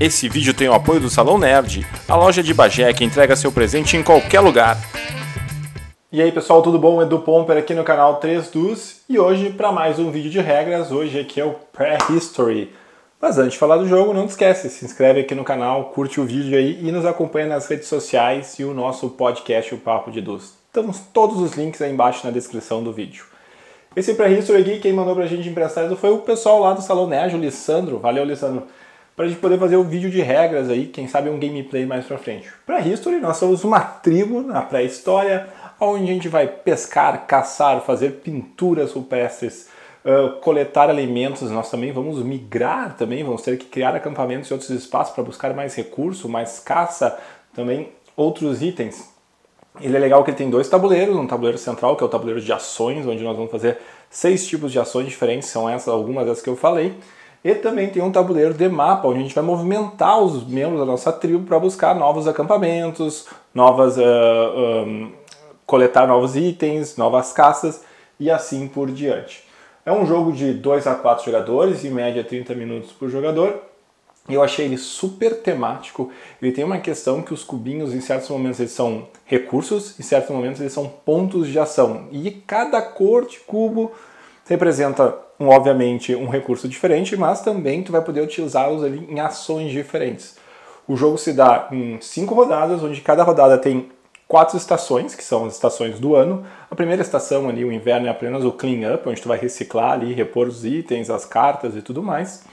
Esse vídeo tem o apoio do Salão Nerd, a loja de Bagé que entrega seu presente em qualquer lugar. E aí pessoal, tudo bom? Edu Pomper aqui no canal 3 dos e hoje para mais um vídeo de regras, hoje aqui é o Prehistory. Mas antes de falar do jogo, não esquece, se inscreve aqui no canal, curte o vídeo aí e nos acompanha nas redes sociais e o nosso podcast, o Papo de Dus. Estamos todos os links aí embaixo na descrição do vídeo. Esse Prehistory aqui, quem mandou pra gente emprestado foi o pessoal lá do Salão Nerd, o Lissandro. Valeu, Lissandro para a gente poder fazer um vídeo de regras aí, quem sabe um gameplay mais para frente. Para History, nós somos uma tribo na pré-história, onde a gente vai pescar, caçar, fazer pinturas rupestres, uh, coletar alimentos. Nós também vamos migrar também, vamos ter que criar acampamentos e outros espaços para buscar mais recurso, mais caça, também outros itens. Ele é legal que ele tem dois tabuleiros, um tabuleiro central, que é o tabuleiro de ações, onde nós vamos fazer seis tipos de ações diferentes, são essas algumas das que eu falei. E também tem um tabuleiro de mapa, onde a gente vai movimentar os membros da nossa tribo para buscar novos acampamentos, novas uh, eh, um, coletar novos itens, novas caças e assim por diante. É um jogo de 2 a 4 jogadores, em média 30 minutos por jogador. Eu achei ele super temático. Ele tem uma questão que os cubinhos, em certos momentos, eles são recursos, em certos momentos, eles são pontos de ação. E cada cor de cubo representa obviamente um recurso diferente, mas também tu vai poder utilizá-los ali em ações diferentes. O jogo se dá em cinco rodadas, onde cada rodada tem quatro estações, que são as estações do ano. A primeira estação ali, o inverno, é apenas o clean up, onde tu vai reciclar ali, repor os itens, as cartas e tudo mais.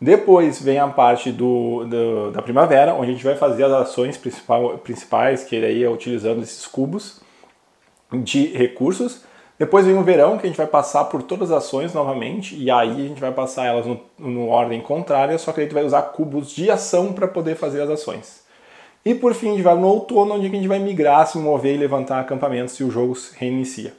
Depois vem a parte do, do, da primavera, onde a gente vai fazer as ações principais, que ele aí é utilizando esses cubos de recursos. Depois vem o verão, que a gente vai passar por todas as ações novamente, e aí a gente vai passar elas no, no ordem contrária, só que a gente vai usar cubos de ação para poder fazer as ações. E por fim, a gente vai no outono, onde é a gente vai migrar, se mover e levantar acampamentos e o jogo se reinicia.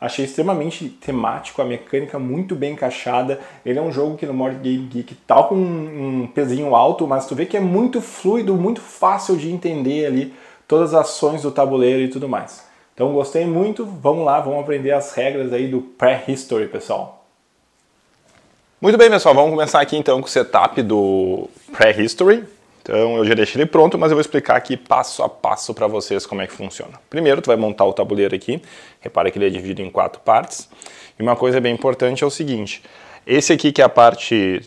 Achei extremamente temático, a mecânica muito bem encaixada. Ele é um jogo que no Mord Game Geek tal tá com um, um pezinho alto, mas tu vê que é muito fluido, muito fácil de entender ali todas as ações do tabuleiro e tudo mais. Então gostei muito, vamos lá, vamos aprender as regras aí do Prehistory, pessoal. Muito bem, pessoal, vamos começar aqui então com o setup do Prehistory. Então eu já deixei ele pronto, mas eu vou explicar aqui passo a passo para vocês como é que funciona. Primeiro, tu vai montar o tabuleiro aqui. Repara que ele é dividido em quatro partes. E uma coisa bem importante é o seguinte: esse aqui que é a parte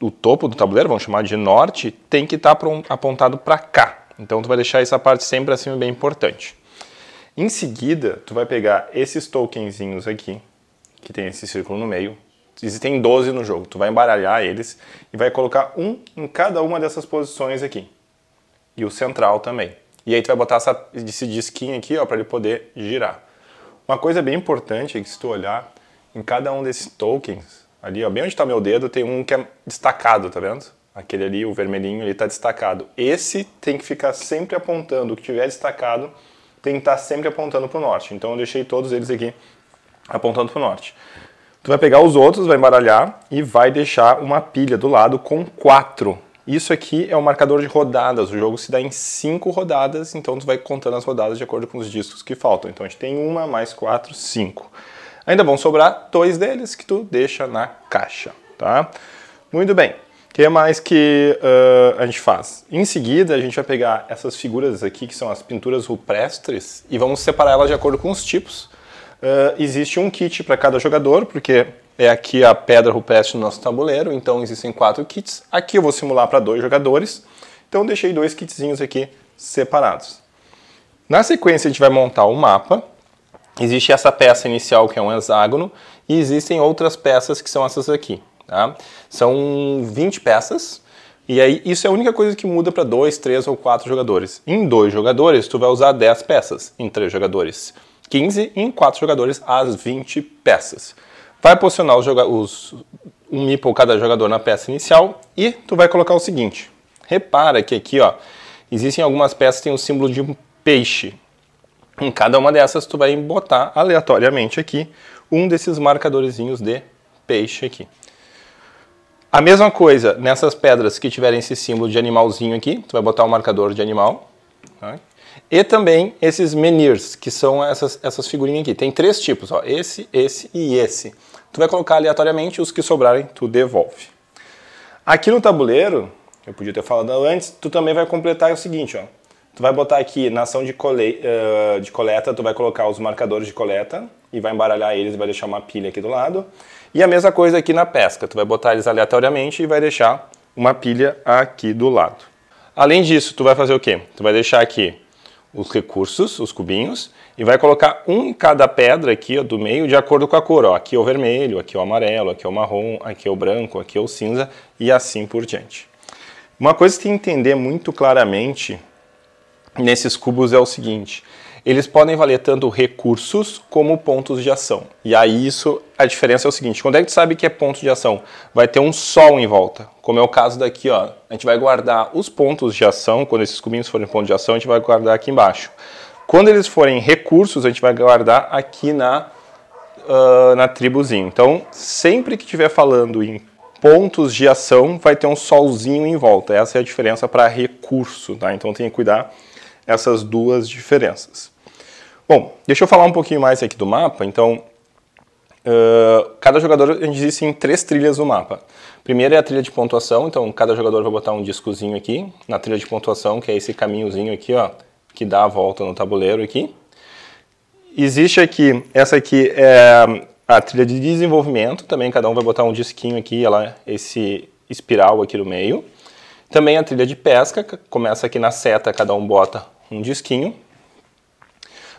o topo do tabuleiro, vamos chamar de norte, tem que estar tá apontado para cá. Então tu vai deixar essa parte sempre assim bem importante. Em seguida, tu vai pegar esses tokenzinhos aqui, que tem esse círculo no meio. Existem 12 no jogo. Tu vai embaralhar eles e vai colocar um em cada uma dessas posições aqui. E o central também. E aí tu vai botar essa, esse disquinho aqui, ó, para ele poder girar. Uma coisa bem importante é que se tu olhar em cada um desses tokens, ali, ó, bem onde está meu dedo, tem um que é destacado, tá vendo? Aquele ali, o vermelhinho, ele está destacado. Esse tem que ficar sempre apontando o que tiver destacado tem que estar sempre apontando para o norte. Então eu deixei todos eles aqui apontando para o norte. Tu vai pegar os outros, vai embaralhar e vai deixar uma pilha do lado com quatro. Isso aqui é o marcador de rodadas. O jogo se dá em cinco rodadas, então tu vai contando as rodadas de acordo com os discos que faltam. Então a gente tem uma mais quatro, cinco. Ainda vão sobrar dois deles que tu deixa na caixa, tá? Muito bem que é mais que uh, a gente faz? Em seguida, a gente vai pegar essas figuras aqui, que são as pinturas rupestres, e vamos separar elas de acordo com os tipos. Uh, existe um kit para cada jogador, porque é aqui a pedra rupestre no nosso tabuleiro, então existem quatro kits. Aqui eu vou simular para dois jogadores, então deixei dois kitzinhos aqui separados. Na sequência, a gente vai montar o um mapa. Existe essa peça inicial, que é um hexágono, e existem outras peças que são essas aqui. Tá? São 20 peças. E aí, isso é a única coisa que muda para 2, 3 ou 4 jogadores. Em 2 jogadores, tu vai usar 10 peças. Em 3 jogadores, 15. E em 4 jogadores, as 20 peças. Vai posicionar os, os um meeple cada jogador na peça inicial e tu vai colocar o seguinte. Repara que aqui, ó, existem algumas peças que tem o símbolo de um peixe. Em cada uma dessas, tu vai botar aleatoriamente aqui um desses marcadorzinhos de peixe aqui. A mesma coisa, nessas pedras que tiverem esse símbolo de animalzinho aqui, tu vai botar um marcador de animal. Tá? E também esses menhirs, que são essas, essas figurinhas aqui. Tem três tipos, ó, esse, esse e esse. Tu vai colocar aleatoriamente, os que sobrarem tu devolve. Aqui no tabuleiro, eu podia ter falado antes, tu também vai completar o seguinte, ó. Tu vai botar aqui na ação de, cole, uh, eh, de coleta, tu vai colocar os marcadores de coleta e vai embaralhar eles e vai deixar uma pilha aqui do lado. E a mesma coisa aqui na pesca, tu vai botar eles aleatoriamente e vai deixar uma pilha aqui do lado. Além disso, tu vai fazer o quê? Tu vai deixar aqui os recursos, os cubinhos, e vai colocar um em cada pedra aqui ó, do meio de acordo com a cor. Ó. Aqui é o vermelho, aqui é o amarelo, aqui é o marrom, aqui é o branco, aqui é o cinza e assim por diante. Uma coisa que tem que entender muito claramente nesses cubos é o seguinte, eles podem valer tanto recursos como pontos de ação. E aí isso, a diferença é o seguinte, quando é que tu sabe que é ponto de ação? Vai ter um sol em volta, como é o caso daqui, ó. A gente vai guardar os pontos de ação, quando esses cubinhos forem ponto de ação, a gente vai guardar aqui embaixo. Quando eles forem recursos, a gente vai guardar aqui na, uh, na tribuzinho. Então, sempre que estiver falando em pontos de ação, vai ter um solzinho em volta. Essa é a diferença para recurso, tá? Então tem que cuidar essas duas diferenças. Bom, deixa eu falar um pouquinho mais aqui do mapa. Então, uh, cada jogador a gente existe em três trilhas no mapa. Primeiro é a trilha de pontuação, então cada jogador vai botar um discozinho aqui na trilha de pontuação, que é esse caminhozinho aqui, ó, que dá a volta no tabuleiro aqui. Existe aqui, essa aqui é a trilha de desenvolvimento, também cada um vai botar um disquinho aqui, ela, esse espiral aqui no meio. Também a trilha de pesca, começa aqui na seta, cada um bota um disquinho.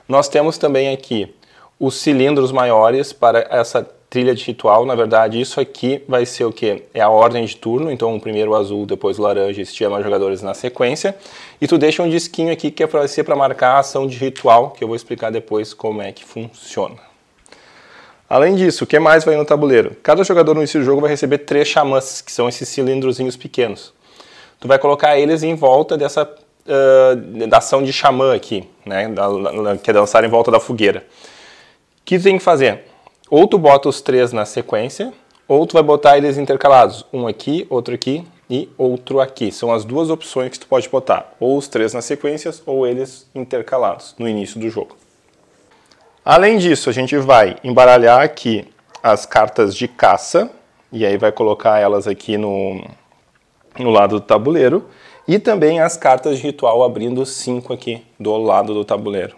Nós temos também aqui os cilindros maiores para essa trilha de ritual. Na verdade, isso aqui vai ser o que? É a ordem de turno, então primeiro o azul, depois o laranja, e se tiver mais jogadores na sequência. E tu deixa um disquinho aqui que é para ser para marcar a ação de ritual, que eu vou explicar depois como é que funciona. Além disso, o que mais vai no tabuleiro? Cada jogador no início do jogo vai receber três xamãs, que são esses cilindrozinhos pequenos. Tu vai colocar eles em volta dessa uh, da ação de xamã aqui, né, da, da, que é dançar em volta da fogueira. O que tem que fazer? Ou tu bota os três na sequência, ou tu vai botar eles intercalados, um aqui, outro aqui e outro aqui. São as duas opções que tu pode botar, ou os três nas sequências, ou eles intercalados no início do jogo. Além disso, a gente vai embaralhar aqui as cartas de caça, e aí vai colocar elas aqui no, no lado do tabuleiro. E também as cartas de ritual abrindo 5 aqui do lado do tabuleiro.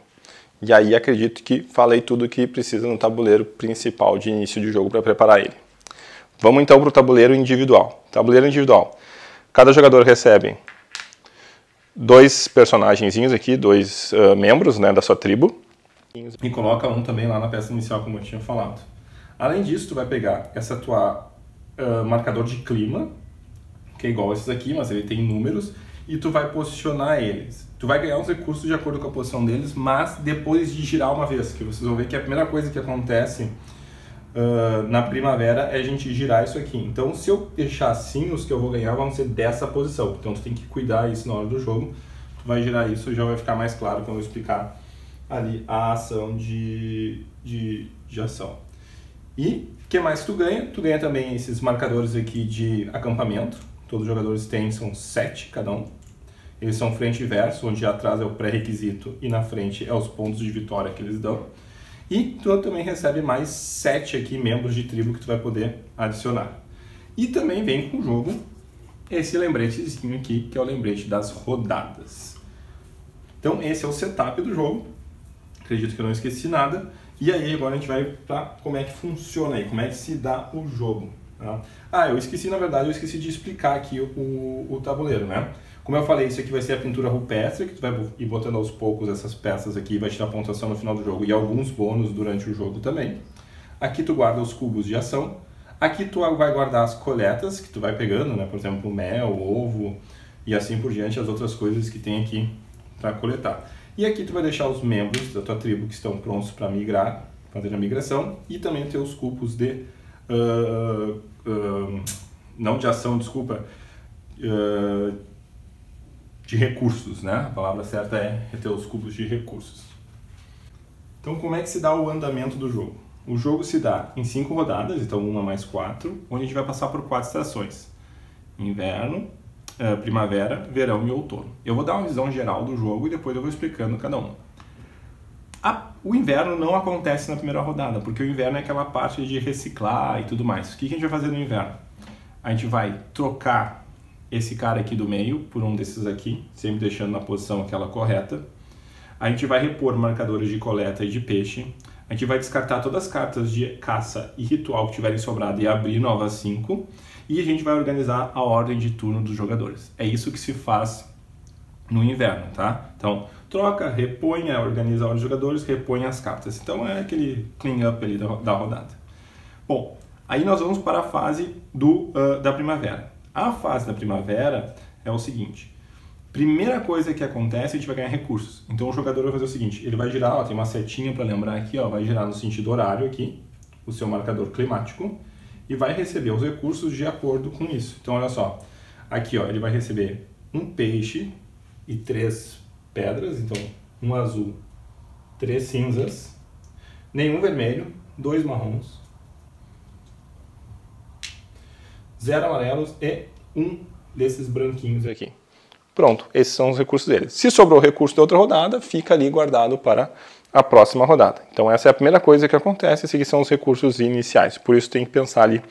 E aí acredito que falei tudo o que precisa no tabuleiro principal de início de jogo para preparar ele. Vamos então para o tabuleiro individual. Tabuleiro individual. Cada jogador recebe dois personagenzinhos aqui, dois uh, membros né, da sua tribo. E coloca um também lá na peça inicial, como eu tinha falado. Além disso, tu vai pegar essa tua uh, marcador de clima, que é igual esses aqui, mas ele tem números, e tu vai posicionar eles. Tu vai ganhar os recursos de acordo com a posição deles, mas depois de girar uma vez, que vocês vão ver que a primeira coisa que acontece uh, na primavera é a gente girar isso aqui. Então, se eu deixar assim, os que eu vou ganhar vão ser dessa posição. Então, tu tem que cuidar isso na hora do jogo. Tu vai girar isso, já vai ficar mais claro quando eu explicar ali a ação de, de, de ação. E o que mais tu ganha? Tu ganha também esses marcadores aqui de acampamento, Todos os jogadores têm, são sete cada um. Eles são frente e verso, onde atrás é o pré-requisito e na frente é os pontos de vitória que eles dão. E tu também recebe mais sete aqui membros de tribo que tu vai poder adicionar. E também vem com o jogo esse lembretezinho aqui, que é o lembrete das rodadas. Então esse é o setup do jogo. Acredito que eu não esqueci nada. E aí agora a gente vai para como é que funciona aí, como é que se dá o jogo. Né? Ah, eu esqueci, na verdade, eu esqueci de explicar aqui o, o, tabuleiro, né? Como eu falei, isso aqui vai ser a pintura rupestre, que tu vai ir botando aos poucos essas peças aqui, vai tirar pontuação no final do jogo e alguns bônus durante o jogo também. Aqui tu guarda os cubos de ação. Aqui tu vai guardar as coletas que tu vai pegando, né? Por exemplo, mel, ovo e assim por diante, as outras coisas que tem aqui para coletar. E aqui tu vai deixar os membros da tua tribo que estão prontos para migrar, fazer a migração e também ter os cubos de ah, ah, ah, não de ação, desculpa, de recursos, né? A palavra certa é reter os cubos de recursos. Então, como é que se dá o andamento do jogo? O jogo se dá em cinco rodadas, então uma mais quatro, onde a gente vai passar por quatro estações: inverno, primavera, verão e outono. Eu vou dar uma visão geral do jogo e depois eu vou explicando cada uma. O inverno não acontece na primeira rodada, porque o inverno é aquela parte de reciclar e tudo mais. O que a gente vai fazer no inverno? A gente vai trocar esse cara aqui do meio por um desses aqui, sempre deixando na posição aquela correta. A gente vai repor marcadores de coleta e de peixe. A gente vai descartar todas as cartas de caça e ritual que tiverem sobrado e abrir novas 5. E a gente vai organizar a ordem de turno dos jogadores. É isso que se faz no inverno, tá? Então, troca, repõe, é, organiza a ordem de jogadores, repõe as cartas. Então é aquele clean up ali da, da rodada. Bom, aí nós vamos para a fase do, uh, da primavera. A fase da primavera é o seguinte. Primeira coisa que acontece, a gente vai ganhar recursos. Então o jogador vai fazer o seguinte, ele vai girar, ó, tem uma setinha para lembrar aqui, ó, vai girar no sentido horário aqui, o seu marcador climático, e vai receber os recursos de acordo com isso. Então olha só, aqui ó, ele vai receber um peixe e três pedras, então um azul, três cinzas, nenhum vermelho, dois marrons, zero amarelos e um desses branquinhos aqui. Pronto, esses são os recursos dele. Se sobrou recurso da outra rodada, fica ali guardado para a próxima rodada. Então essa é a primeira coisa que acontece, esses aqui são os recursos iniciais, por isso tem que pensar ali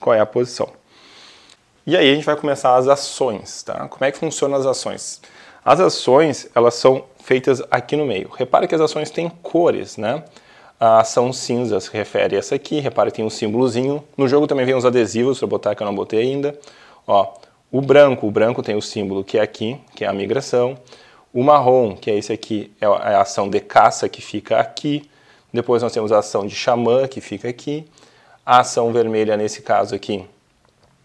qual é a posição. E aí a gente vai começar as ações, tá? Como é que funcionam as ações? As ações, elas são feitas aqui no meio. Repare que as ações têm cores, né? A ação cinza se refere a essa aqui, repare que tem um símbolozinho. No jogo também vem uns adesivos para botar que eu não botei ainda. Ó, o branco, o branco tem o símbolo que é aqui, que é a migração. O marrom, que é esse aqui, é a é ação de caça que fica aqui. Depois nós temos a ação de xamã que fica aqui. A ação vermelha, nesse caso aqui,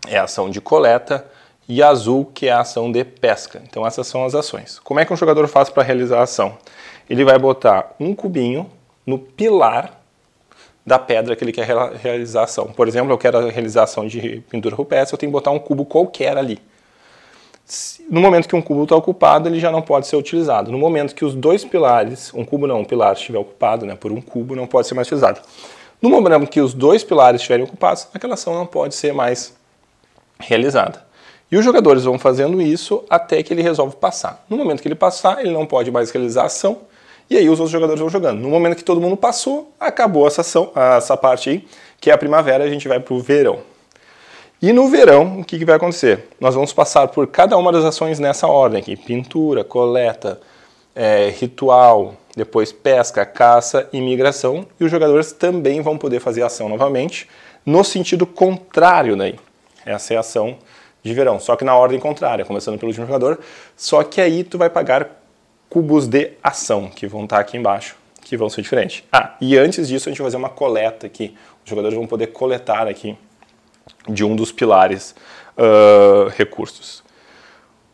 é a ação de coleta e azul, que é a ação de pesca. Então essas são as ações. Como é que um jogador faz para realizar a ação? Ele vai botar um cubinho no pilar da pedra que ele quer realizar a ação. Por exemplo, eu quero a realização de pintura rupestre, eu tenho que botar um cubo qualquer ali. No momento que um cubo está ocupado, ele já não pode ser utilizado. No momento que os dois pilares, um cubo não, um pilar estiver ocupado né, por um cubo, não pode ser mais utilizado. No momento que os dois pilares estiverem ocupados, aquela ação não pode ser mais realizada. E os jogadores vão fazendo isso até que ele resolve passar. No momento que ele passar, ele não pode mais realizar a ação, e aí os outros jogadores vão jogando. No momento que todo mundo passou, acabou essa, ação, essa parte aí, que é a primavera, a gente vai para o verão. E no verão, o que, que vai acontecer? Nós vamos passar por cada uma das ações nessa ordem aqui: pintura, coleta, é, ritual, depois pesca, caça e migração. E os jogadores também vão poder fazer ação novamente, no sentido contrário daí. Né? Essa é a ação de verão, só que na ordem contrária, começando pelo último jogador, só que aí tu vai pagar cubos de ação, que vão estar tá aqui embaixo, que vão ser diferentes. Ah, e antes disso a gente vai fazer uma coleta aqui, os jogadores vão poder coletar aqui de um dos pilares uh, recursos.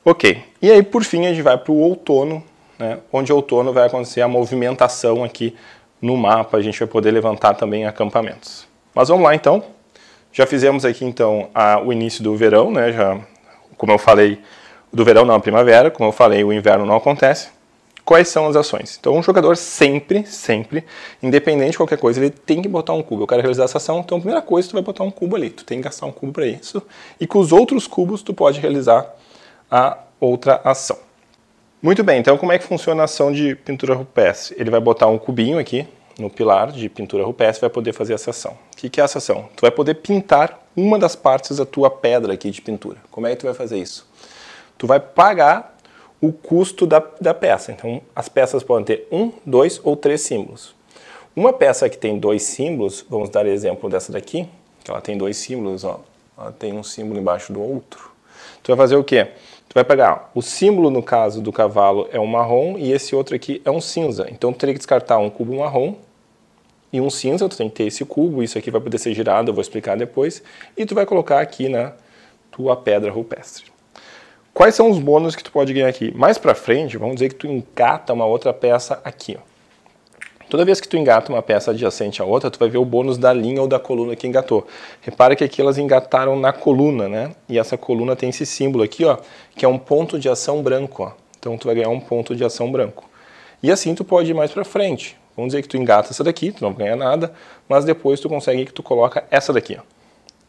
Ok, e aí por fim a gente vai para o outono, né, onde outono vai acontecer a movimentação aqui no mapa, a gente vai poder levantar também acampamentos. Mas vamos lá então. Já fizemos aqui então a, o início do verão, né? Já, como eu falei, do verão não, a primavera, como eu falei, o inverno não acontece. Quais são as ações? Então, um jogador sempre, sempre, independente de qualquer coisa, ele tem que botar um cubo. Eu quero realizar essa ação, então a primeira coisa tu vai botar um cubo ali. Tu tem que gastar um cubo para isso. E com os outros cubos tu pode realizar a outra ação. Muito bem, então como é que funciona a ação de pintura rupestre? Ele vai botar um cubinho aqui no pilar de pintura rupestre, vai poder fazer essa ação. O que, que é essa ação? Tu vai poder pintar uma das partes da tua pedra aqui de pintura. Como é que tu vai fazer isso? Tu vai pagar o custo da, da peça. Então, as peças podem ter um, dois ou três símbolos. Uma peça que tem dois símbolos, vamos dar exemplo dessa daqui, que ela tem dois símbolos, ó. ela tem um símbolo embaixo do outro. Tu vai fazer o quê? Tu vai pegar ó, o símbolo, no caso do cavalo, é um marrom e esse outro aqui é um cinza. Então, tu teria que descartar um cubo marrom e um cinza, tu tem que ter esse cubo, isso aqui vai poder ser girado, eu vou explicar depois, e tu vai colocar aqui na tua pedra rupestre. Quais são os bônus que tu pode ganhar aqui? Mais para frente, vamos dizer que tu engata uma outra peça aqui. Ó. Toda vez que tu engata uma peça adjacente à outra, tu vai ver o bônus da linha ou da coluna que engatou. Repara que aqui elas engataram na coluna, né? E essa coluna tem esse símbolo aqui, ó, que é um ponto de ação branco, ó. Então tu vai ganhar um ponto de ação branco. E assim tu pode ir mais para frente. Vamos dizer que tu engata essa daqui, tu não ganha nada, mas depois tu consegue que tu coloca essa daqui. Ó.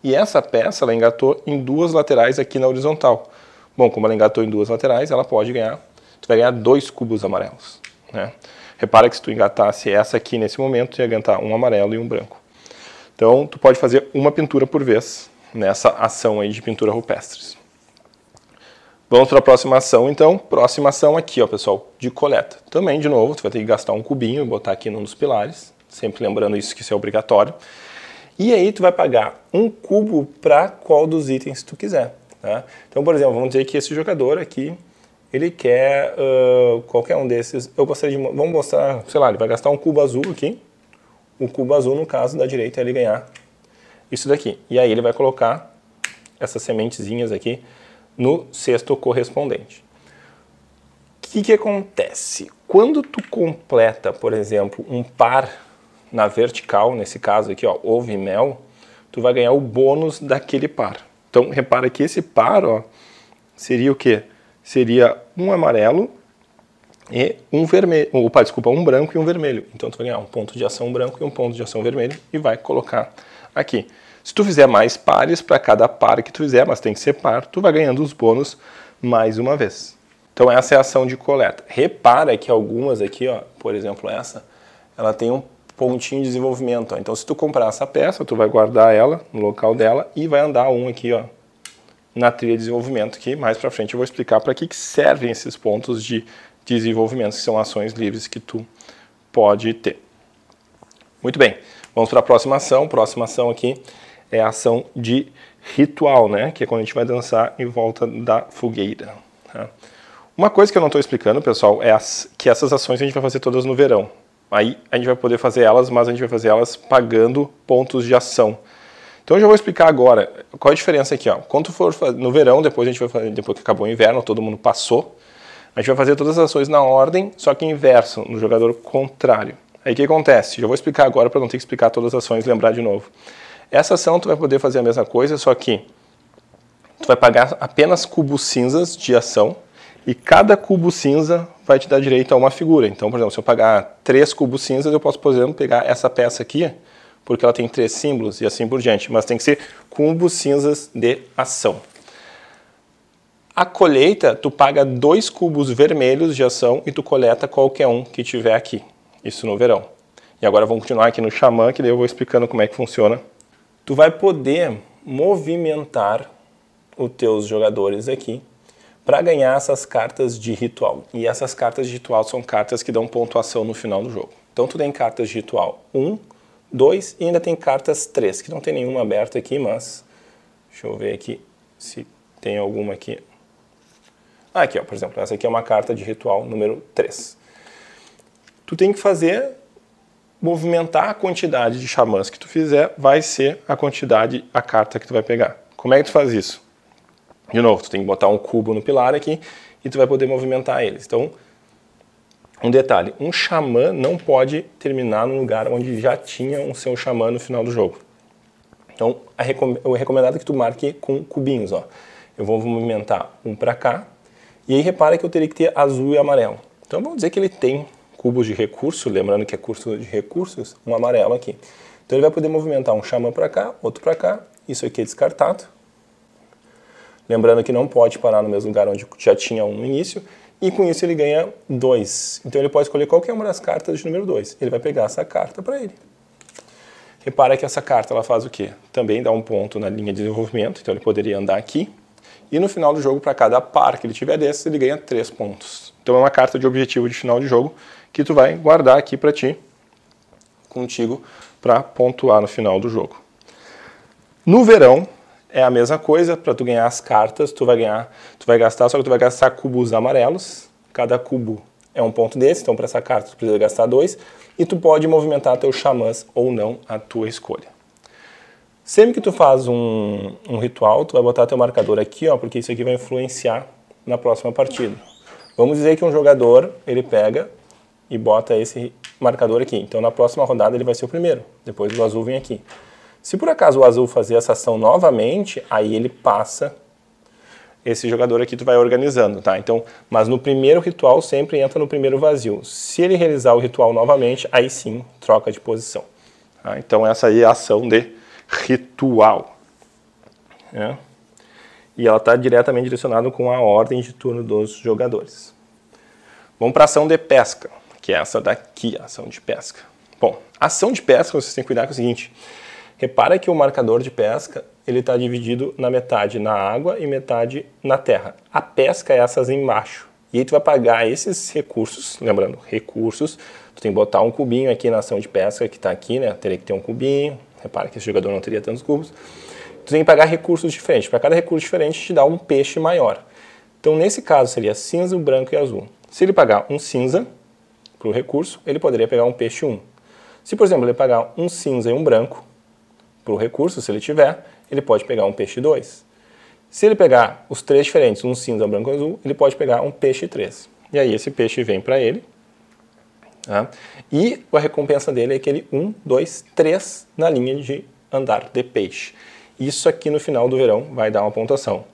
E essa peça ela engatou em duas laterais aqui na horizontal. Bom, como ela engatou em duas laterais, ela pode ganhar, tu vai ganhar dois cubos amarelos. Né? Repara que se tu engatasse essa aqui nesse momento, tu ia ganhar um amarelo e um branco. Então, tu pode fazer uma pintura por vez nessa ação aí de pintura rupestres. Vamos para a próxima ação, então. Próxima ação aqui, ó, pessoal, de coleta. Também, de novo, você vai ter que gastar um cubinho e botar aqui num dos pilares. Sempre lembrando isso, que isso é obrigatório. E aí tu vai pagar um cubo para qual dos itens tu quiser. Tá? Então, por exemplo, vamos dizer que esse jogador aqui, ele quer uh, qualquer um desses. Eu gostaria de... Vamos mostrar, sei lá, ele vai gastar um cubo azul aqui. O cubo azul, no caso, da direita, ele ganhar isso daqui. E aí ele vai colocar essas sementezinhas aqui no sexto correspondente. O que, que acontece? Quando tu completa, por exemplo, um par na vertical, nesse caso aqui, ó, ovo e mel, tu vai ganhar o bônus daquele par. Então, repara que esse par, ó, seria o quê? Seria um amarelo e um vermelho, opa, desculpa, um branco e um vermelho. Então, tu vai ganhar um ponto de ação branco e um ponto de ação vermelho e vai colocar aqui. Se tu fizer mais pares, para cada par que tu fizer, mas tem que ser par, tu vai ganhando os bônus mais uma vez. Então essa é a ação de coleta. Repara que algumas aqui, ó, por exemplo essa, ela tem um pontinho de desenvolvimento. Ó. Então se tu comprar essa peça, tu vai guardar ela no local dela e vai andar um aqui, ó, na trilha de desenvolvimento, que mais para frente eu vou explicar para que, que servem esses pontos de desenvolvimento, que são ações livres que tu pode ter. Muito bem, vamos para a próxima ação. Próxima ação aqui é a ação de ritual, né? Que é quando a gente vai dançar em volta da fogueira. Tá? Uma coisa que eu não estou explicando, pessoal, é as, que essas ações a gente vai fazer todas no verão. Aí a gente vai poder fazer elas, mas a gente vai fazer elas pagando pontos de ação. Então eu já vou explicar agora qual é a diferença aqui. Ó. Quando for no verão, depois a gente vai fazer, depois que acabou o inverno, todo mundo passou, a gente vai fazer todas as ações na ordem, só que inverso, no jogador contrário. Aí o que acontece? Já vou explicar agora para não ter que explicar todas as ações, lembrar de novo. Essa ação tu vai poder fazer a mesma coisa, só que tu vai pagar apenas cubos cinzas de ação e cada cubo cinza vai te dar direito a uma figura. Então, por exemplo, se eu pagar três cubos cinzas, eu posso, por exemplo, pegar essa peça aqui, porque ela tem três símbolos e assim por diante, mas tem que ser cubos cinzas de ação. A colheita, tu paga dois cubos vermelhos de ação e tu coleta qualquer um que tiver aqui. Isso no verão. E agora vamos continuar aqui no Xamã, que daí eu vou explicando como é que funciona tu vai poder movimentar os teus jogadores aqui para ganhar essas cartas de ritual. E essas cartas de ritual são cartas que dão pontuação no final do jogo. Então tu tem cartas de ritual 1, 2 e ainda tem cartas 3, que não tem nenhuma aberta aqui, mas deixa eu ver aqui se tem alguma aqui. Ah, aqui, ó, por exemplo, essa aqui é uma carta de ritual número 3. Tu tem que fazer movimentar a quantidade de xamãs que tu fizer vai ser a quantidade, a carta que tu vai pegar. Como é que tu faz isso? De novo, tu tem que botar um cubo no pilar aqui e tu vai poder movimentar eles. Então, um detalhe, um xamã não pode terminar no lugar onde já tinha um seu xamã no final do jogo. Então, recom o recomendado é que tu marque com cubinhos, ó. Eu vou movimentar um para cá, e aí repara que eu teria que ter azul e amarelo. Então vamos dizer que ele tem cubos de recurso, lembrando que é curso de recursos, um amarelo aqui. Então ele vai poder movimentar um xamã para cá, outro para cá, isso aqui é descartado. Lembrando que não pode parar no mesmo lugar onde já tinha um no início, e com isso ele ganha dois. Então ele pode escolher qualquer uma das cartas de número 2. Ele vai pegar essa carta para ele. Repara que essa carta ela faz o quê? Também dá um ponto na linha de desenvolvimento, então ele poderia andar aqui, e no final do jogo, para cada par que ele tiver desses, ele ganha 3 pontos. Então é uma carta de objetivo de final de jogo que tu vai guardar aqui para ti, contigo, para pontuar no final do jogo. No verão, é a mesma coisa, para tu ganhar as cartas, tu vai ganhar, tu vai gastar, só que tu vai gastar cubos amarelos. Cada cubo é um ponto desse, então para essa carta tu precisa gastar dois, e tu pode movimentar teus xamãs ou não, a tua escolha. Sempre que tu faz um, um ritual, tu vai botar teu marcador aqui, ó, porque isso aqui vai influenciar na próxima partida. Vamos dizer que um jogador, ele pega e bota esse marcador aqui. Então na próxima rodada ele vai ser o primeiro, depois o azul vem aqui. Se por acaso o azul fazer essa ação novamente, aí ele passa esse jogador aqui tu vai organizando, tá? Então, mas no primeiro ritual sempre entra no primeiro vazio. Se ele realizar o ritual novamente, aí sim troca de posição. Tá? Então essa aí é a ação de ritual. Né? E ela está diretamente direcionada com a ordem de turno dos jogadores. Vamos para a ação de pesca, que é essa daqui, a ação de pesca. Bom, ação de pesca, vocês têm que cuidar com o seguinte. Repara que o marcador de pesca ele está dividido na metade na água e metade na terra. A pesca é essas embaixo. E aí tu vai pagar esses recursos, lembrando, recursos, tu tem que botar um cubinho aqui na ação de pesca que está aqui, né? Teria que ter um cubinho, Repara que esse jogador não teria tantos cubos. Tu tem que pagar recursos diferentes. Para cada recurso diferente, te dá um peixe maior. Então, nesse caso, seria cinza, branco e azul. Se ele pagar um cinza para o recurso, ele poderia pegar um peixe 1. Se, por exemplo, ele pagar um cinza e um branco para o recurso, se ele tiver, ele pode pegar um peixe 2. Se ele pegar os três diferentes, um cinza, um branco e um azul, ele pode pegar um peixe 3. E aí esse peixe vem para ele, né? E a recompensa dele é aquele 1, 2, 3 na linha de andar de peixe. Isso aqui no final do verão vai dar uma pontuação.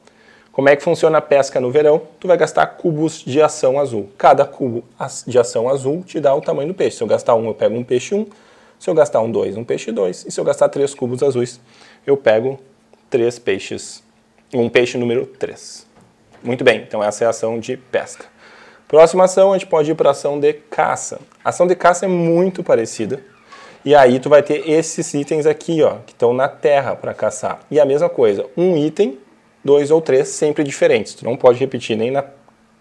Como é que funciona a pesca no verão? Tu vai gastar cubos de ação azul. Cada cubo de ação azul te dá o tamanho do peixe. Se eu gastar um, eu pego um peixe 1. Um. Se eu gastar um 2, um peixe 2. E se eu gastar três cubos azuis, eu pego três peixes. Um peixe número 3. Muito bem, então essa é a ação de pesca. Próxima ação, a gente pode ir para ação de caça. A ação de caça é muito parecida. E aí tu vai ter esses itens aqui, ó, que estão na terra para caçar. E a mesma coisa, um item, dois ou três, sempre diferentes. Tu não pode repetir nem na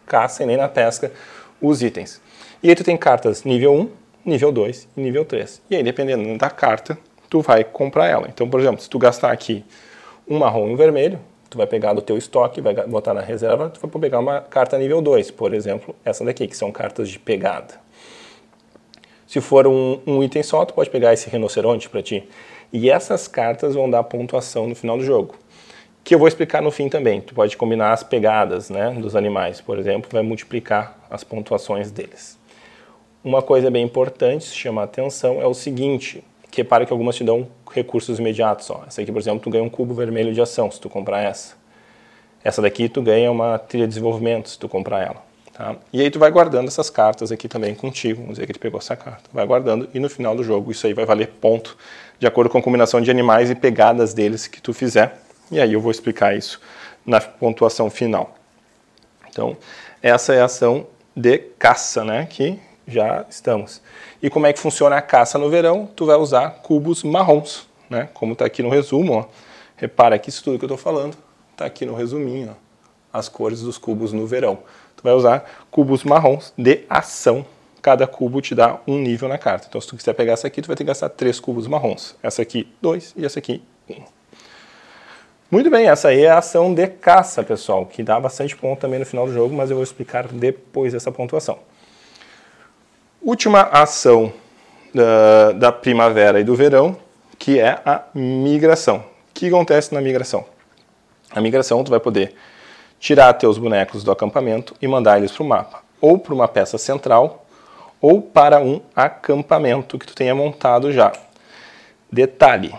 caça e nem na pesca os itens. E aí tu tem cartas nível 1, nível 2 e nível 3. E aí, dependendo da carta, tu vai comprar ela. Então, por exemplo, se tu gastar aqui um marrom e um vermelho, tu vai pegar do teu estoque, vai botar na reserva, tu vai pegar uma carta nível 2, por exemplo, essa daqui, que são cartas de pegada. Se for um, um item só, tu pode pegar esse rinoceronte para ti. E essas cartas vão dar pontuação no final do jogo que eu vou explicar no fim também. Tu pode combinar as pegadas né, dos animais, por exemplo, vai multiplicar as pontuações deles. Uma coisa bem importante, se chamar atenção, é o seguinte, repara que algumas te dão recursos imediatos. Ó. Essa aqui, por exemplo, tu ganha um cubo vermelho de ação se tu comprar essa. Essa daqui tu ganha uma trilha de desenvolvimento se tu comprar ela. Tá? E aí tu vai guardando essas cartas aqui também contigo. Vamos dizer que ele pegou essa carta. Vai guardando e no final do jogo isso aí vai valer ponto de acordo com a combinação de animais e pegadas deles que tu fizer. E aí eu vou explicar isso na pontuação final. Então, essa é a ação de caça, né? Que já estamos. E como é que funciona a caça no verão? Tu vai usar cubos marrons, né? Como está aqui no resumo, ó. Repara que isso tudo que eu estou falando está aqui no resuminho, ó. as cores dos cubos no verão. Tu vai usar cubos marrons de ação. Cada cubo te dá um nível na carta. Então, se tu quiser pegar essa aqui, tu vai ter que gastar três cubos marrons. Essa aqui, dois, e essa aqui, um. Muito bem, essa aí é a ação de caça, pessoal, que dá bastante ponto também no final do jogo, mas eu vou explicar depois essa pontuação. Última ação da, ah, da primavera e do verão, que é a migração. O que acontece na migração? Na migração, tu vai poder tirar teus bonecos do acampamento e mandar eles para o mapa, ou para uma peça central, ou para um acampamento que tu tenha montado já. Detalhe,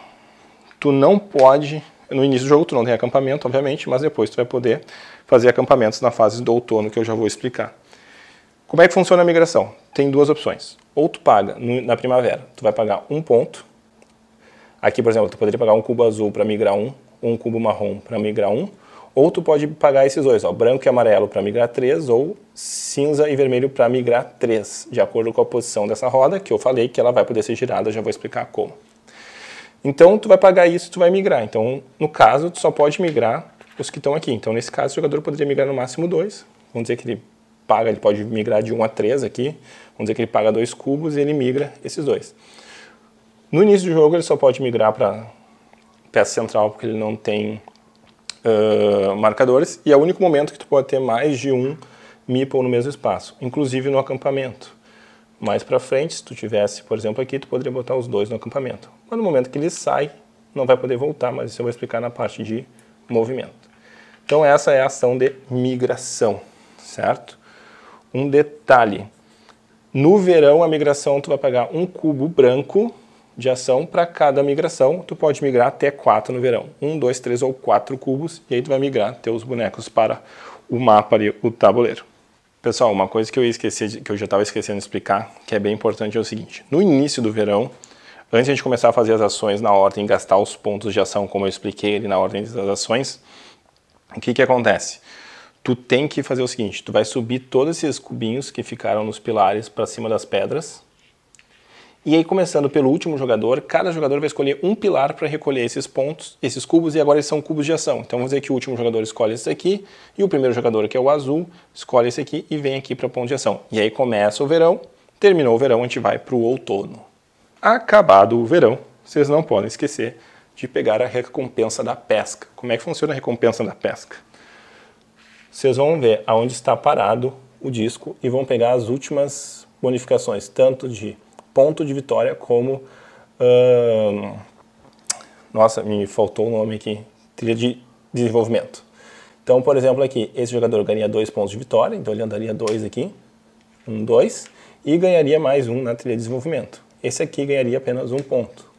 tu não pode, no início do jogo tu não tem acampamento, obviamente, mas depois tu vai poder fazer acampamentos na fase do outono, que eu já vou explicar. Como é que funciona a migração? Tem duas opções. Ou tu paga na primavera, tu vai pagar um ponto. Aqui, por exemplo, tu poderia pagar um cubo azul para migrar um, um cubo marrom para migrar um, ou tu pode pagar esses dois, ó, branco e amarelo para migrar três ou cinza e vermelho para migrar três, de acordo com a posição dessa roda, que eu falei que ela vai poder ser girada, já vou explicar como. Então tu vai pagar isso, tu vai migrar. Então, no caso, tu só pode migrar os que estão aqui. Então, nesse caso, o jogador poderia migrar no máximo dois. Vamos dizer que ele paga, ele pode migrar de 1 a 3 aqui, vamos dizer que ele paga dois cubos e ele migra esses dois. No início do jogo ele só pode migrar para peça central porque ele não tem uh, marcadores e é o único momento que tu pode ter mais de um meeple no mesmo espaço, inclusive no acampamento. Mais para frente, se tu tivesse, por exemplo, aqui, tu poderia botar os dois no acampamento. Mas no momento que ele sai, não vai poder voltar, mas isso eu vou explicar na parte de movimento. Então essa é a ação de migração, certo? um detalhe. No verão, a migração, tu vai pagar um cubo branco de ação para cada migração. Tu pode migrar até quatro no verão. Um, dois, três ou quatro cubos. E aí tu vai migrar teus bonecos para o mapa e o tabuleiro. Pessoal, uma coisa que eu esqueci, que eu já estava esquecendo de explicar, que é bem importante, é o seguinte. No início do verão, antes de a gente começar a fazer as ações na ordem, gastar os pontos de ação, como eu expliquei ali na ordem das ações, o que, que acontece? tu tem que fazer o seguinte, tu vai subir todos esses cubinhos que ficaram nos pilares para cima das pedras. E aí começando pelo último jogador, cada jogador vai escolher um pilar para recolher esses pontos, esses cubos e agora eles são cubos de ação. Então vamos dizer que o último jogador escolhe esse aqui e o primeiro jogador, que é o azul, escolhe esse aqui e vem aqui para ponto de ação. E aí começa o verão, terminou o verão, a gente vai para o outono. Acabado o verão, vocês não podem esquecer de pegar a recompensa da pesca. Como é que funciona a recompensa da pesca? vocês vão ver aonde está parado o disco e vão pegar as últimas bonificações, tanto de ponto de vitória como... Hum, nossa, me faltou o nome aqui, trilha de desenvolvimento. Então, por exemplo, aqui, esse jogador ganha dois pontos de vitória, então ele andaria dois aqui, um, dois, e ganharia mais um na trilha de desenvolvimento. Esse aqui ganharia apenas um ponto.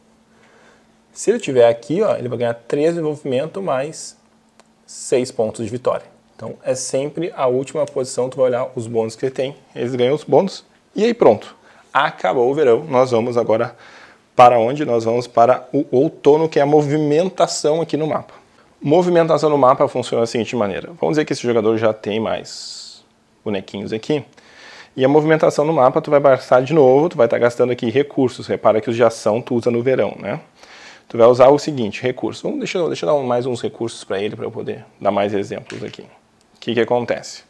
Se ele tiver aqui, ó, ele vai ganhar três de desenvolvimento mais seis pontos de vitória. Então é sempre a última posição, tu vai olhar os bônus que ele tem, eles ganham os bônus e aí pronto. Acabou o verão, nós vamos agora para onde? Nós vamos para o outono, que é a movimentação aqui no mapa. Movimentação no mapa funciona da seguinte maneira. Vamos dizer que esse jogador já tem mais bonequinhos aqui. E a movimentação no mapa tu vai gastar de novo, tu vai estar tá gastando aqui recursos. Repara que os de ação tu usa no verão, né? Tu vai usar o seguinte, recurso. Vamos, deixa, deixa eu dar mais uns recursos para ele para eu poder dar mais exemplos aqui que, que acontece?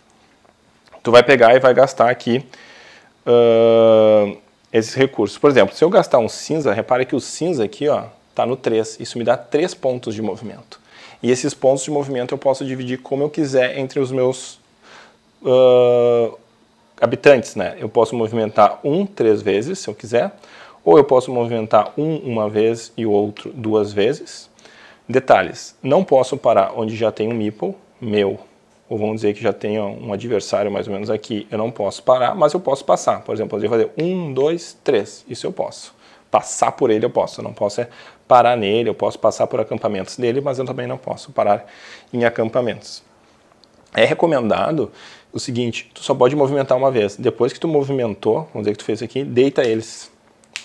Tu vai pegar e vai gastar aqui uh, esses recursos. Por exemplo, se eu gastar um cinza, repare que o cinza aqui ó, tá no 3. Isso me dá 3 pontos de movimento. E esses pontos de movimento eu posso dividir como eu quiser entre os meus uh, habitantes. Né? Eu posso movimentar um três vezes, se eu quiser, ou eu posso movimentar um uma vez e o outro duas vezes. Detalhes, não posso parar onde já tem um meeple meu ou vamos dizer que já tenha um adversário mais ou menos aqui, eu não posso parar, mas eu posso passar. Por exemplo, eu fazer um, dois, três, isso eu posso. Passar por ele eu posso, eu não posso é parar nele, eu posso passar por acampamentos dele, mas eu também não posso parar em acampamentos. É recomendado o seguinte, tu só pode movimentar uma vez. Depois que tu movimentou, vamos dizer que tu fez aqui, deita eles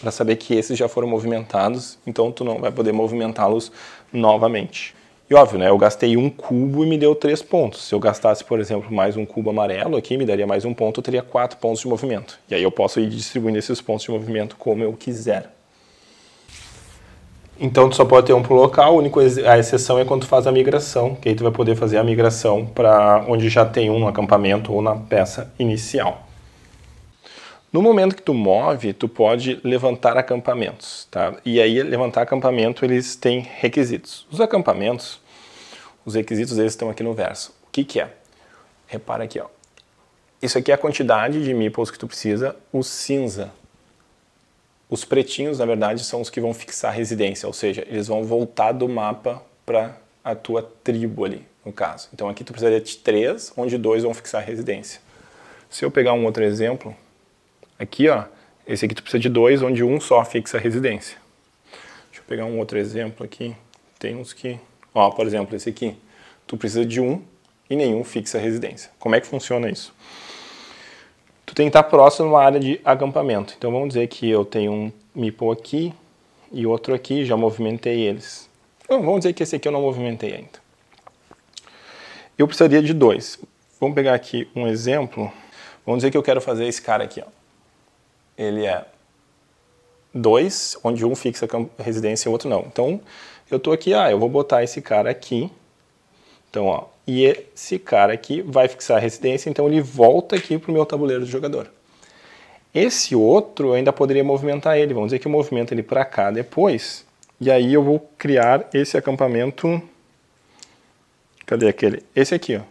para saber que esses já foram movimentados, então tu não vai poder movimentá-los novamente. E óbvio, né, eu gastei um cubo e me deu três pontos. Se eu gastasse, por exemplo, mais um cubo amarelo aqui, me daria mais um ponto, eu teria quatro pontos de movimento. E aí eu posso ir distribuindo esses pontos de movimento como eu quiser. Então tu só pode ter um para o local, a, única, a exceção é quando tu faz a migração, que aí tu vai poder fazer a migração para onde já tem um no acampamento ou na peça inicial. No momento que tu move, tu pode levantar acampamentos, tá? E aí levantar acampamento eles têm requisitos. Os acampamentos, os requisitos eles estão aqui no verso. O que que é? Repara aqui, ó. Isso aqui é a quantidade de meeples que tu precisa, o cinza. Os pretinhos, na verdade, são os que vão fixar a residência, ou seja, eles vão voltar do mapa para a tua tribo ali, no caso. Então aqui tu precisaria de três, onde dois vão fixar a residência. Se eu pegar um outro exemplo, Aqui, ó, esse aqui tu precisa de dois, onde um só fixa a residência. Deixa eu pegar um outro exemplo aqui. Tem uns que... Ó, por exemplo, esse aqui. Tu precisa de um e nenhum fixa a residência. Como é que funciona isso? Tu tem que estar próximo a uma área de acampamento. Então vamos dizer que eu tenho um meeple aqui e outro aqui, já movimentei eles. Então, vamos dizer que esse aqui eu não movimentei ainda. Eu precisaria de dois. Vamos pegar aqui um exemplo. Vamos dizer que eu quero fazer esse cara aqui, ó ele é 2, onde um fixa a residência e o outro não. Então, eu estou aqui, ah, eu vou botar esse cara aqui. Então, ó, e esse cara aqui vai fixar a residência, então ele volta aqui para o meu tabuleiro de jogador. Esse outro eu ainda poderia movimentar ele, vamos dizer que eu movimento ele para cá depois, e aí eu vou criar esse acampamento, cadê aquele? Esse aqui, ó,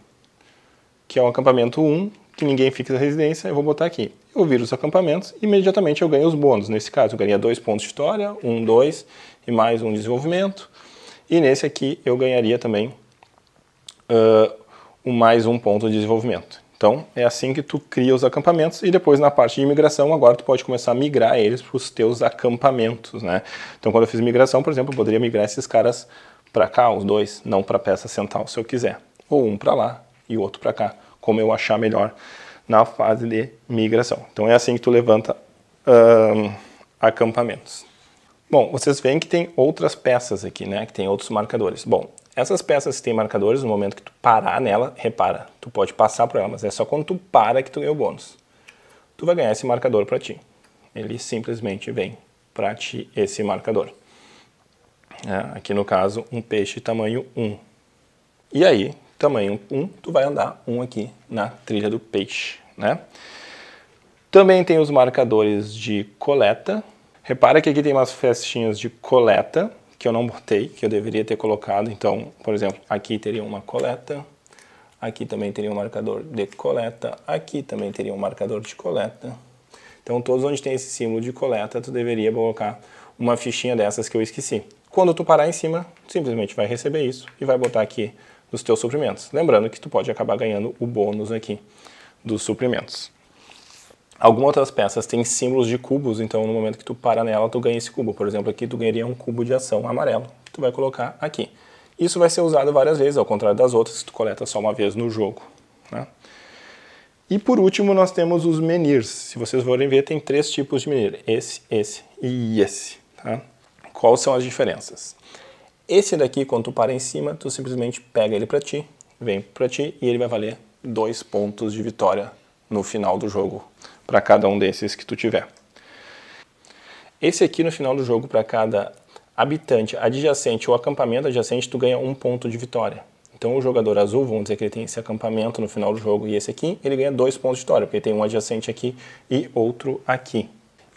que é o acampamento 1, que ninguém fixa a residência, eu vou botar aqui eu viro os acampamentos e imediatamente eu ganho os bônus. Nesse caso, eu ganharia dois pontos de história, um, dois e mais um desenvolvimento. E nesse aqui eu ganharia também uh, ah, um mais um ponto de desenvolvimento. Então é assim que tu cria os acampamentos e depois na parte de imigração agora tu pode começar a migrar eles para os teus acampamentos, né? Então quando eu fiz migração, por exemplo, eu poderia migrar esses caras para cá, os dois, não para peça central se eu quiser, ou um para lá e outro para cá, como eu achar melhor na fase de migração. Então é assim que tu levanta acampamentos. Bom, vocês veem que tem outras peças aqui, né? Que tem outros marcadores. Bom, essas peças que têm marcadores, no momento que tu parar nela, repara, tu pode passar por ela, mas é só quando tu para que tu ganha o bônus. Tu vai ganhar esse marcador para ti. Ele simplesmente vem para ti esse marcador. É, aqui no caso, um peixe tamanho 1. E aí, tamanho 1, tu vai andar 1 aqui na trilha do peixe, né? Também tem os marcadores de coleta. Repara que aqui tem umas festinhas de coleta que eu não botei, que eu deveria ter colocado. Então, por exemplo, aqui teria uma coleta, aqui também teria um marcador de coleta, aqui também teria um marcador de coleta. Então, todos onde tem esse símbolo de coleta, tu deveria colocar uma fichinha dessas que eu esqueci. Quando tu parar em cima, simplesmente vai receber isso e vai botar aqui dos teus suprimentos. Lembrando que tu pode acabar ganhando o bônus aqui dos suprimentos. Algumas outras peças têm símbolos de cubos, então no momento que tu para nela, tu ganha esse cubo. Por exemplo, aqui tu ganharia um cubo de ação amarelo, tu vai colocar aqui. Isso vai ser usado várias vezes, ao contrário das outras, que tu coleta só uma vez no jogo. Né? E por último, nós temos os menirs. Se vocês forem ver, tem três tipos de menir. Esse, esse e esse. Tá? Quais são as diferenças? Esse daqui, quando tu para em cima, tu simplesmente pega ele para ti, vem para ti e ele vai valer dois pontos de vitória no final do jogo para cada um desses que tu tiver. Esse aqui no final do jogo para cada habitante adjacente ou acampamento adjacente tu ganha um ponto de vitória. Então o jogador azul, vamos dizer que ele tem esse acampamento no final do jogo e esse aqui, ele ganha dois pontos de vitória, porque tem um adjacente aqui e outro aqui.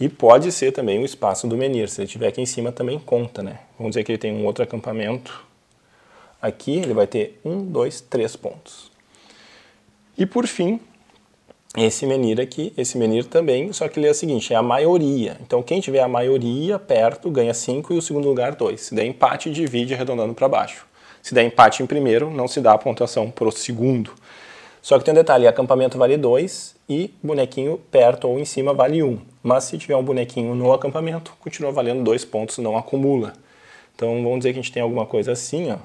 E pode ser também o espaço do menhir, se ele estiver aqui em cima também conta, né? Vamos dizer que ele tem um outro acampamento aqui, ele vai ter um, dois, três pontos. E por fim, esse menir aqui, esse menir também, só que ele é o seguinte, é a maioria. Então quem tiver a maioria perto ganha cinco e o segundo lugar dois. Se der empate, divide arredondando para baixo. Se der empate em primeiro, não se dá a pontuação para o segundo. Só que tem um detalhe, acampamento vale 2 e bonequinho perto ou em cima vale 1. Um. Mas se tiver um bonequinho no acampamento, continua valendo 2 pontos, não acumula. Então vamos dizer que a gente tem alguma coisa assim, ó.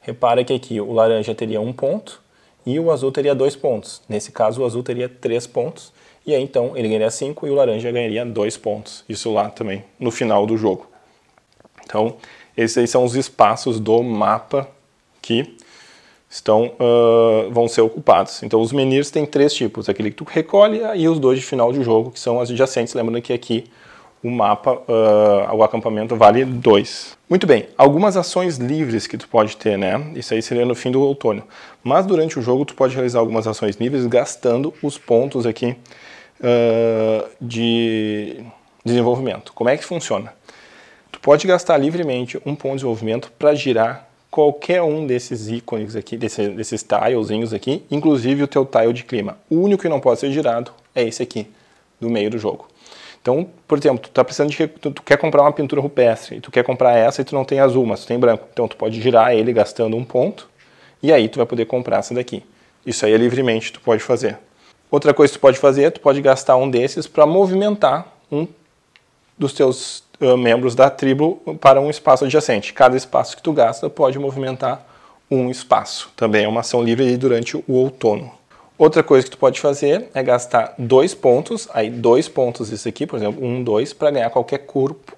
Repara que aqui o laranja teria 1 um ponto e o azul teria 2 pontos. Nesse caso o azul teria 3 pontos e aí então ele ganharia 5 e o laranja ganharia 2 pontos. Isso lá também no final do jogo. Então esses aí são os espaços do mapa que estão, uh, vão ser ocupados. Então os menhirs têm três tipos, aquele que tu recolhe e os dois de final de jogo, que são as adjacentes, lembrando que aqui o mapa, uh, o acampamento vale dois. Muito bem, algumas ações livres que tu pode ter, né? Isso aí seria no fim do outono. Mas durante o jogo tu pode realizar algumas ações livres gastando os pontos aqui uh, de desenvolvimento. Como é que funciona? Tu pode gastar livremente um ponto de desenvolvimento para girar qualquer um desses ícones aqui, desse, desses tilezinhos aqui, inclusive o teu tile de clima. O único que não pode ser girado é esse aqui, do meio do jogo. Então, por exemplo, tu tá precisando de tu, tu quer comprar uma pintura rupestre, e tu quer comprar essa e tu não tem azul, mas tu tem branco. Então tu pode girar ele gastando um ponto, e aí tu vai poder comprar essa daqui. Isso aí é livremente tu pode fazer. Outra coisa que tu pode fazer, tu pode gastar um desses para movimentar um dos teus uh, membros da tribo para um espaço adjacente. Cada espaço que tu gasta pode movimentar um espaço. Também é uma ação livre durante o outono. Outra coisa que tu pode fazer é gastar dois pontos, aí dois pontos isso aqui, por exemplo, um, dois, para ganhar qualquer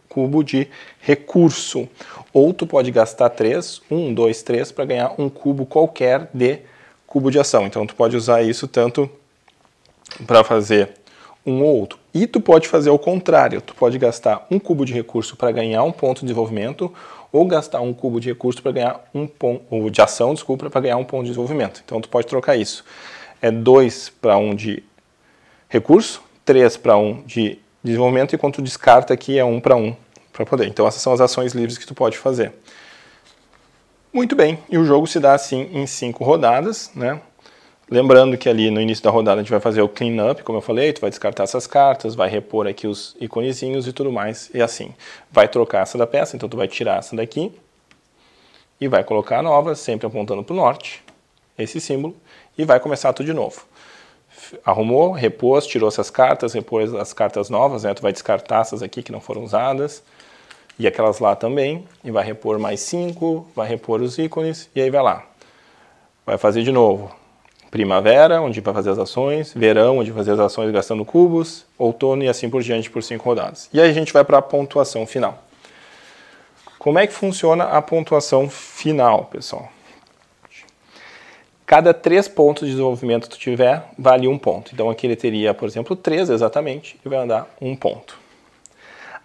cubo de recurso. Ou tu pode gastar três, um, dois, três, para ganhar um cubo qualquer de cubo de ação. Então tu pode usar isso tanto para fazer um ou outro. E tu pode fazer ao contrário, tu pode gastar um cubo de recurso para ganhar um ponto de desenvolvimento ou gastar um cubo de recurso para ganhar um ponto de ação, desculpa, para ganhar um ponto de desenvolvimento. Então tu pode trocar isso. É 2 para um de recurso, 3 para um de desenvolvimento, enquanto tu descarta aqui é 1 um para um para poder. Então essas são as ações livres que tu pode fazer. Muito bem, e o jogo se dá assim em cinco rodadas, né? Lembrando que ali no início da rodada a gente vai fazer o clean up, como eu falei, tu vai descartar essas cartas, vai repor aqui os iconezinhos e tudo mais, e assim. Vai trocar essa da peça, então tu vai tirar essa daqui e vai colocar a nova, sempre apontando para o norte, esse símbolo, e vai começar tudo de novo. Arrumou, repôs, tirou essas cartas, repôs as cartas novas, né? tu vai descartar essas aqui que não foram usadas, e aquelas lá também, e vai repor mais cinco, vai repor os ícones, e aí vai lá. Vai fazer de novo primavera, onde para fazer as ações, verão, onde fazer as ações gastando cubos, outono e assim por diante por cinco rodadas. E aí a gente vai para a pontuação final. Como é que funciona a pontuação final, pessoal? Cada três pontos de desenvolvimento que tu tiver, vale um ponto. Então aqui ele teria, por exemplo, três exatamente e vai andar um ponto.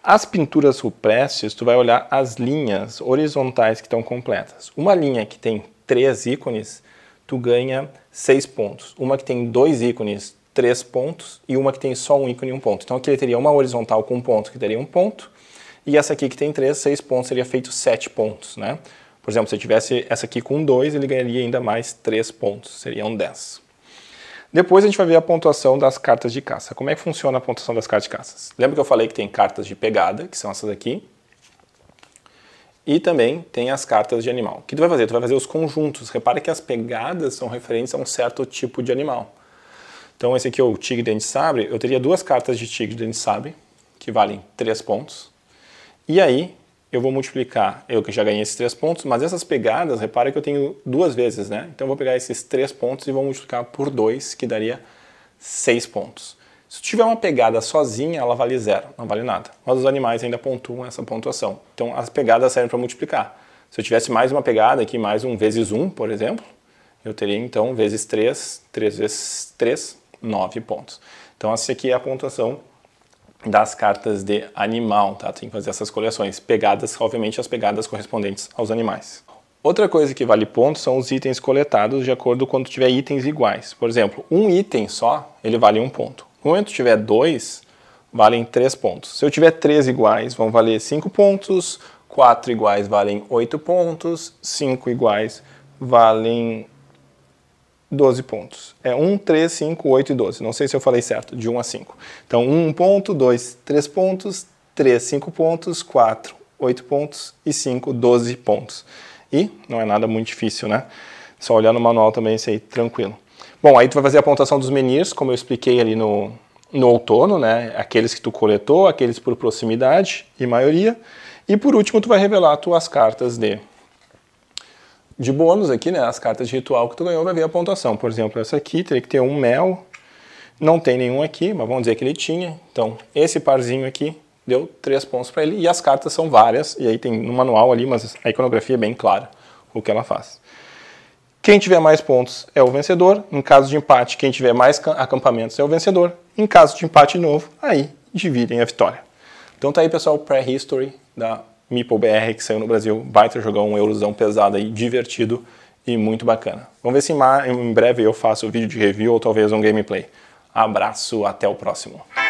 As pinturas rupestres, tu vai olhar as linhas horizontais que estão completas. Uma linha que tem três ícones, tu ganha 6 pontos. Uma que tem dois ícones, 3 pontos, e uma que tem só um ícone e um ponto. Então aqui ele teria uma horizontal com um ponto, que daria um ponto, e essa aqui que tem 3, 6 pontos, seria feito 7 pontos, né? Por exemplo, se eu tivesse essa aqui com 2, ele ganharia ainda mais 3 pontos, seriam 10. Depois a gente vai ver a pontuação das cartas de caça. Como é que funciona a pontuação das cartas de caça? Lembra que eu falei que tem cartas de pegada, que são essas aqui, e também tem as cartas de animal. O que tu vai fazer? Tu vai fazer os conjuntos. Repara que as pegadas são referentes a um certo tipo de animal. Então esse aqui é o tigre dente sabre. Eu teria duas cartas de tigre dente sabre, que valem 3 pontos. E aí eu vou multiplicar, eu que já ganhei esses 3 pontos, mas essas pegadas, repara que eu tenho duas vezes, né? Então eu vou pegar esses 3 pontos e vou multiplicar por 2, que daria 6 pontos. Se tiver uma pegada sozinha, ela vale zero, não vale nada. Mas os animais ainda pontuam essa pontuação. Então as pegadas servem para multiplicar. Se eu tivesse mais uma pegada aqui, mais um vezes um, por exemplo, eu teria então vezes três, três vezes três, nove pontos. Então essa aqui é a pontuação das cartas de animal, tá? Tem que fazer essas coleções. Pegadas, obviamente, as pegadas correspondentes aos animais. Outra coisa que vale pontos são os itens coletados de acordo com quando tiver itens iguais. Por exemplo, um item só, ele vale um ponto. No momento que tiver dois, valem três pontos. Se eu tiver três iguais, vão valer cinco pontos, Quatro iguais valem oito pontos, Cinco iguais valem 12 pontos. É 1, 3, 5, 8 e 12. Não sei se eu falei certo, de 1 a 5. Então, 1 ponto, 2, 3 pontos, 3, 5 pontos, 4, 8 pontos e 5, 12 pontos. E não é nada muito difícil, né? Só olhar no manual também isso aí, tranquilo. Bom, aí tu vai fazer a pontuação dos menires, como eu expliquei ali no, no outono, né? Aqueles que tu coletou, aqueles por proximidade e maioria. E por último, tu vai revelar tuas cartas de de bônus aqui, né? As cartas de ritual que tu ganhou vai ver a pontuação. Por exemplo, essa aqui teria que ter um mel. Não tem nenhum aqui, mas vamos dizer que ele tinha. Então, esse parzinho aqui deu três pontos para ele. E as cartas são várias. E aí tem no manual ali, mas a iconografia é bem clara o que ela faz. Quem tiver mais pontos é o vencedor. Em caso de empate, quem tiver mais acampamentos é o vencedor. Em caso de empate novo, aí dividem a vitória. Então tá aí, pessoal, o history da BR que saiu no Brasil. Baita jogar um eurozão pesado aí, divertido e muito bacana. Vamos ver se em breve eu faço o vídeo de review ou talvez um gameplay. Abraço, até o próximo.